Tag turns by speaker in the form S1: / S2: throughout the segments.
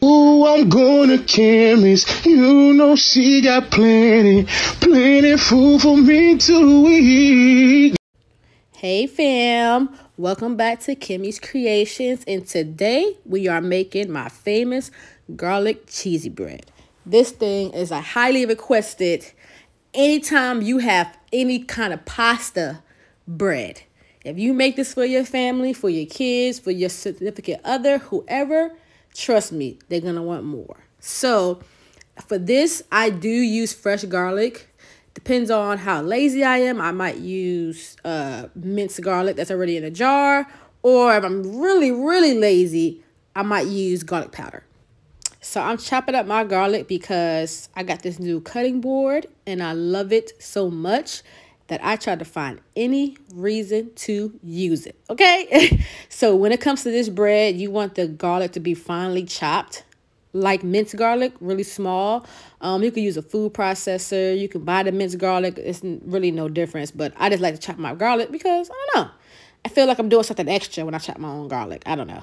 S1: Ooh, I'm gonna chemist. You know she got plenty, plenty food for me to eat. Hey fam, welcome back to Kimmy's Creations, and today we are making my famous garlic cheesy bread. This thing is a highly requested anytime you have any kind of pasta bread. If you make this for your family, for your kids, for your significant other, whoever, trust me, they're going to want more. So for this, I do use fresh garlic. Depends on how lazy I am. I might use uh, minced garlic that's already in a jar. Or if I'm really, really lazy, I might use garlic powder. So I'm chopping up my garlic because I got this new cutting board and I love it so much that I tried to find any reason to use it. Okay. so when it comes to this bread, you want the garlic to be finely chopped like minced garlic, really small. Um, you can use a food processor. You can buy the minced garlic. It's really no difference. But I just like to chop my garlic because I don't know. I feel like I'm doing something extra when I chop my own garlic. I don't know.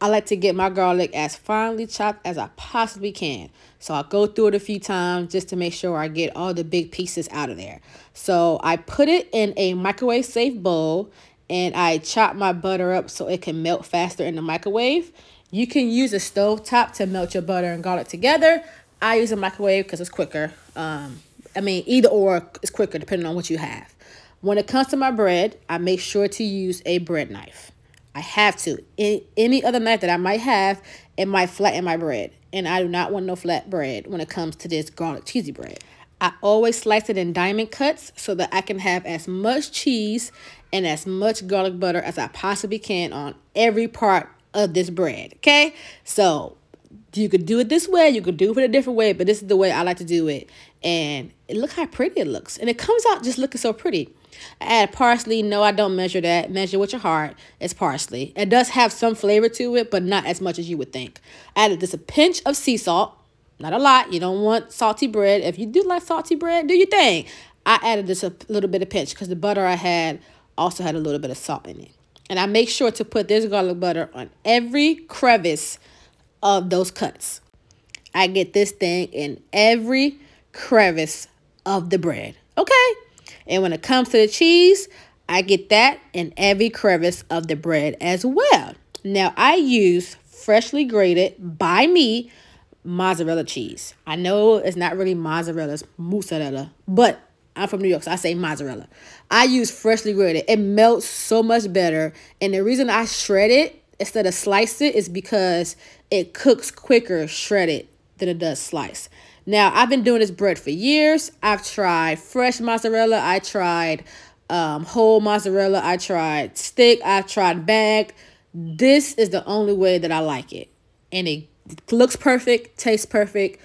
S1: I like to get my garlic as finely chopped as I possibly can. So I go through it a few times just to make sure I get all the big pieces out of there. So I put it in a microwave safe bowl and I chop my butter up so it can melt faster in the microwave. You can use a stove top to melt your butter and garlic together. I use a microwave because it's quicker. Um, I mean, either or is quicker depending on what you have. When it comes to my bread, I make sure to use a bread knife. I have to. Any, any other knife that I might have, it might flatten my bread. And I do not want no flat bread when it comes to this garlic cheesy bread. I always slice it in diamond cuts so that I can have as much cheese and as much garlic butter as I possibly can on every part of this bread, okay? So you could do it this way, you could do it a different way, but this is the way I like to do it. And look how pretty it looks. And it comes out just looking so pretty. Add parsley. No, I don't measure that. Measure with your heart. It's parsley. It does have some flavor to it, but not as much as you would think. Added just a pinch of sea salt. Not a lot. You don't want salty bread. If you do like salty bread, do your thing. I added just a little bit of pinch because the butter I had also had a little bit of salt in it. And I make sure to put this garlic butter on every crevice of those cuts. I get this thing in every crevice of the bread. Okay, and when it comes to the cheese, I get that in every crevice of the bread as well. Now, I use freshly grated by me mozzarella cheese. I know it's not really mozzarella, it's mozzarella, but I'm from New York, so I say mozzarella. I use freshly grated. It melts so much better. And the reason I shred it instead of slice it is because it cooks quicker shredded than it does slice. Now, I've been doing this bread for years. I've tried fresh mozzarella. I tried um, whole mozzarella. I tried stick. I tried bag. This is the only way that I like it. And it looks perfect, tastes perfect.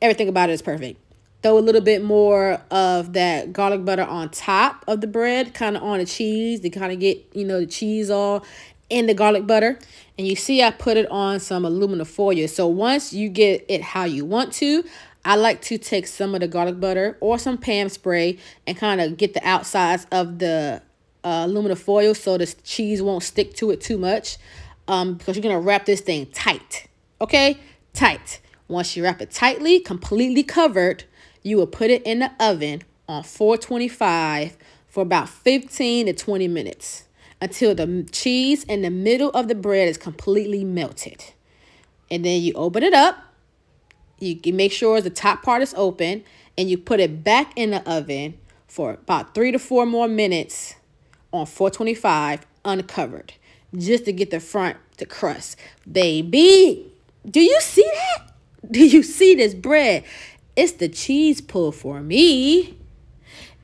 S1: Everything about it is perfect. Throw a little bit more of that garlic butter on top of the bread, kind of on the cheese to kind of get, you know, the cheese all in the garlic butter. And you see I put it on some aluminum foil. So once you get it how you want to, I like to take some of the garlic butter or some Pam spray and kind of get the outsides of the uh, aluminum foil so the cheese won't stick to it too much um, because you're going to wrap this thing tight, okay? Tight. Once you wrap it tightly, completely covered, you will put it in the oven on 425 for about 15 to 20 minutes until the cheese in the middle of the bread is completely melted. And then you open it up you make sure the top part is open and you put it back in the oven for about three to four more minutes on 425 uncovered just to get the front to crust baby do you see that do you see this bread it's the cheese pull for me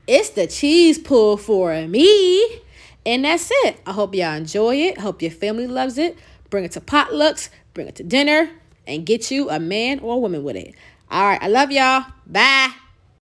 S1: it's the cheese pull for me and that's it i hope y'all enjoy it hope your family loves it bring it to potlucks bring it to dinner and get you a man or a woman with it. All right. I love y'all. Bye.